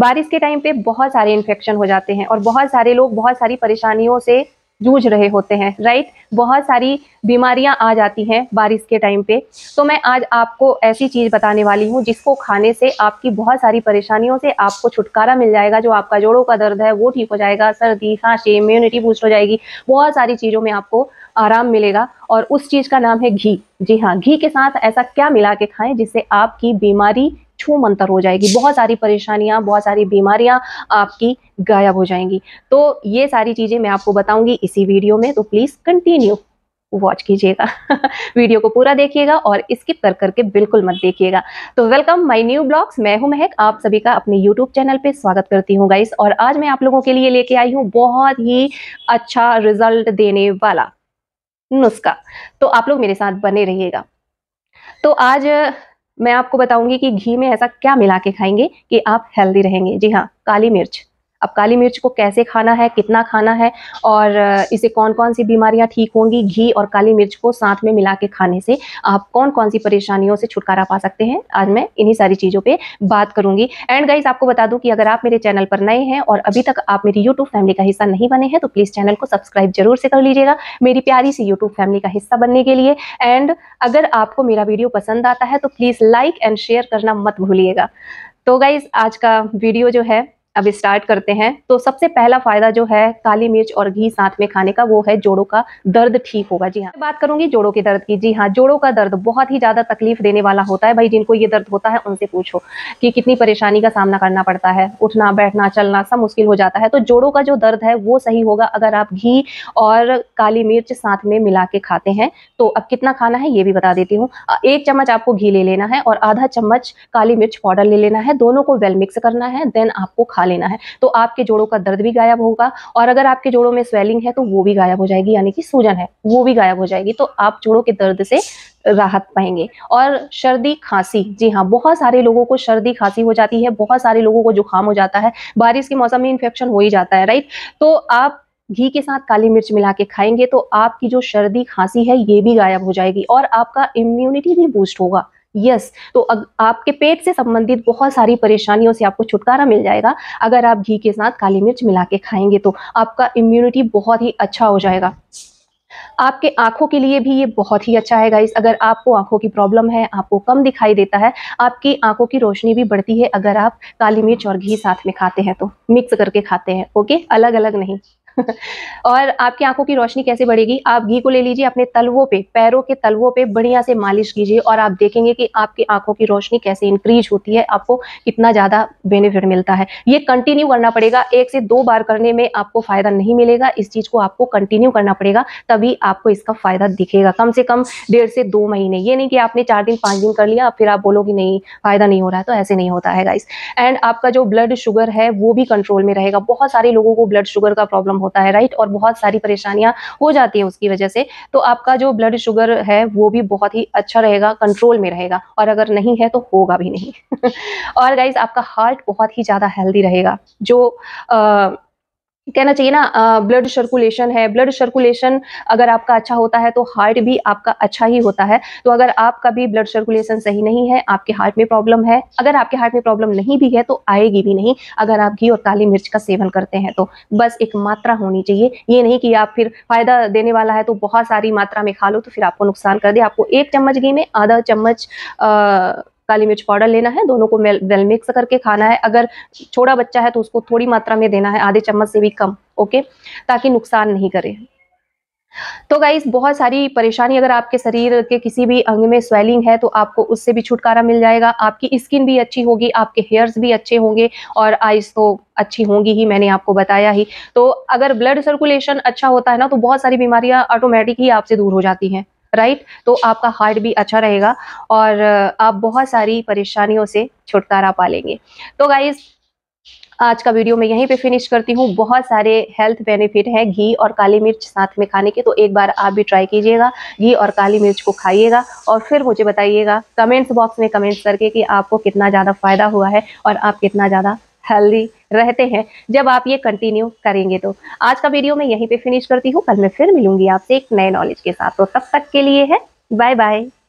बारिश के टाइम पे बहुत सारे इन्फेक्शन हो जाते हैं और बहुत सारे लोग बहुत सारी परेशानियों से जूझ रहे होते हैं राइट बहुत सारी बीमारियां आ जाती हैं बारिश के टाइम पे तो मैं आज आपको ऐसी चीज़ बताने वाली हूँ जिसको खाने से आपकी बहुत सारी परेशानियों से आपको छुटकारा मिल जाएगा जो आपका जोड़ों का दर्द है वो ठीक हो जाएगा सर्दी खांसी इम्यूनिटी बूस्ट हो जाएगी बहुत सारी चीज़ों में आपको आराम मिलेगा और उस चीज़ का नाम है घी जी हाँ घी के साथ ऐसा क्या मिला के खाएं जिससे आपकी बीमारी छू मंतर हो जाएगी बहुत सारी परेशानियां बहुत सारी बीमारियां आपकी गायब हो जाएंगी तो ये सारी चीज़ें मैं आपको बताऊंगी इसी वीडियो में तो प्लीज़ कंटिन्यू वॉच कीजिएगा वीडियो को पूरा देखिएगा और स्किप कर करके बिल्कुल मत देखिएगा तो वेलकम माय न्यू ब्लॉग्स मैं हूं महक आप सभी का अपने यूट्यूब चैनल पे स्वागत करती हूं गाइस और आज मैं आप लोगों के लिए लेके आई हूं बहुत ही अच्छा रिजल्ट देने वाला नुस्खा तो आप लोग मेरे साथ बने रहिएगा तो आज मैं आपको बताऊंगी कि घी में ऐसा क्या मिला के खाएंगे कि आप हेल्दी रहेंगे जी हाँ काली मिर्च अब काली मिर्च को कैसे खाना है कितना खाना है और इसे कौन कौन सी बीमारियां ठीक होंगी घी और काली मिर्च को साथ में मिला के खाने से आप कौन कौन सी परेशानियों से छुटकारा पा सकते हैं आज मैं इन्हीं सारी चीज़ों पर बात करूंगी एंड गाइज आपको बता दूँ कि अगर आप मेरे चैनल पर नए हैं और अभी तक आप मेरी यूट्यूब फैमिली का हिस्सा नहीं बने हैं तो प्लीज़ चैनल को सब्सक्राइब जरूर से कर लीजिएगा मेरी प्यारी सी यूट्यूब फैमिली का हिस्सा बनने के लिए एंड अगर आपको मेरा वीडियो पसंद आता है तो प्लीज़ लाइक एंड शेयर करना मत भूलिएगा तो गाइज आज का वीडियो जो है अब स्टार्ट करते हैं तो सबसे पहला फायदा जो है काली मिर्च और घी साथ में खाने का वो है जोड़ों का दर्द ठीक होगा जी हाँ बात करूंगी जोड़ों के दर्द की जी हाँ जोड़ों का दर्द बहुत ही ज्यादा तकलीफ देने वाला होता है भाई जिनको ये दर्द होता है उनसे पूछो कि कितनी परेशानी का सामना करना पड़ता है उठना बैठना चलना सब मुश्किल हो जाता है तो जोड़ों का जो दर्द है वो सही होगा अगर आप घी और काली मिर्च साथ में मिला के खाते हैं तो अब कितना खाना है ये भी बता देती हूँ एक चम्मच आपको घी ले लेना है और आधा चम्मच काली मिर्च पाउडर ले लेना है दोनों को वेल मिक्स करना है देन आपको खा खा लेना है तो आपके जोड़ों का दर्द भी गायब होगा और अगर आपके जोड़ों में स्वेलिंग है तो वो भी गायब हो जाएगी यानी कि सूजन है वो भी गायब हो जाएगी तो आप जोड़ों के दर्द से राहत पाएंगे और सर्दी खांसी जी हाँ बहुत सारे लोगों को सर्दी खांसी हो जाती है बहुत सारे लोगों को जुकाम हो जाता है बारिश के मौसम में इन्फेक्शन हो ही जाता है राइट तो आप घी के साथ काली मिर्च मिला के खाएंगे तो आपकी जो सर्दी खांसी है ये भी गायब हो जाएगी और आपका इम्यूनिटी भी बूस्ट होगा यस yes, तो अग, आपके पेट से संबंधित बहुत सारी परेशानियों से आपको छुटकारा मिल जाएगा अगर आप घी के साथ काली मिर्च मिला के खाएंगे तो आपका इम्यूनिटी बहुत ही अच्छा हो जाएगा आपके आंखों के लिए भी ये बहुत ही अच्छा है गाइस अगर आपको आंखों की प्रॉब्लम है आपको कम दिखाई देता है आपकी आंखों की रोशनी भी बढ़ती है अगर आप काली मिर्च और घी साथ में खाते हैं तो मिक्स करके खाते हैं ओके अलग अलग नहीं और आपकी आंखों की रोशनी कैसे बढ़ेगी आप घी को ले लीजिए अपने तलवों पे पैरों के तलवों पे बढ़िया से मालिश कीजिए और आप देखेंगे कि आपकी आंखों की रोशनी कैसे इंक्रीज होती है आपको कितना ज़्यादा बेनिफिट मिलता है ये कंटिन्यू करना पड़ेगा एक से दो बार करने में आपको फ़ायदा नहीं मिलेगा इस चीज़ को आपको कंटिन्यू करना पड़ेगा तभी आपको इसका फ़ायदा दिखेगा कम से कम डेढ़ से दो महीने ये नहीं कि आपने चार दिन पाँच दिन कर लिया फिर आप बोलोगे नहीं फ़ायदा नहीं हो रहा है तो ऐसे नहीं होता है गाइस एंड आपका जो ब्लड शुगर है वो भी कंट्रोल में रहेगा बहुत सारे लोगों को ब्लड शुगर का प्रॉब्लम होता है राइट और बहुत सारी परेशानियां हो जाती हैं उसकी वजह से तो आपका जो ब्लड शुगर है वो भी बहुत ही अच्छा रहेगा कंट्रोल में रहेगा और अगर नहीं है तो होगा भी नहीं और गाइज आपका हार्ट बहुत ही ज़्यादा हेल्दी रहेगा जो अः कहना चाहिए ना ब्लड सर्कुलेशन है ब्लड सर्कुलेशन अगर आपका अच्छा होता है तो हार्ट भी आपका अच्छा ही होता है तो अगर आपका भी ब्लड सर्कुलेशन सही नहीं है आपके हार्ट में प्रॉब्लम है अगर आपके हार्ट में प्रॉब्लम नहीं भी है तो आएगी भी नहीं अगर आप घी और काली मिर्च का सेवन करते हैं तो बस एक मात्रा होनी चाहिए ये नहीं कि आप फिर फायदा देने वाला है तो बहुत सारी मात्रा में खा लो तो फिर आपको नुकसान कर दे आपको एक चम्मच घी में आधा चम्मच काली मिर्च पाउडर लेना है दोनों को वेल मिक्स करके खाना है अगर छोटा बच्चा है तो उसको थोड़ी मात्रा में देना है आधे चम्मच से भी कम ओके ताकि नुकसान नहीं करे तो गाइस बहुत सारी परेशानी अगर आपके शरीर के किसी भी अंग में स्वेलिंग है तो आपको उससे भी छुटकारा मिल जाएगा आपकी स्किन भी अच्छी होगी आपके हेयर्स भी अच्छे होंगे और आइज तो अच्छी होंगी ही मैंने आपको बताया ही तो अगर ब्लड सर्कुलेशन अच्छा होता है ना तो बहुत सारी बीमारियां ऑटोमेटिक ही आपसे दूर हो जाती हैं राइट तो आपका हार्ट भी अच्छा रहेगा और आप बहुत सारी परेशानियों से छुटकारा पा लेंगे तो गाइज़ आज का वीडियो मैं यहीं पे फिनिश करती हूँ बहुत सारे हेल्थ बेनिफिट हैं घी और काली मिर्च साथ में खाने के तो एक बार आप भी ट्राई कीजिएगा घी और काली मिर्च को खाइएगा और फिर मुझे बताइएगा कमेंट्स बॉक्स में कमेंट्स करके कि आपको कितना ज़्यादा फ़ायदा हुआ है और आप कितना ज़्यादा हेल्दी रहते हैं जब आप ये कंटिन्यू करेंगे तो आज का वीडियो मैं यहीं पे फिनिश करती हूँ कल मैं फिर मिलूंगी आपसे एक नए नॉलेज के साथ तो तब तक के लिए है बाय बाय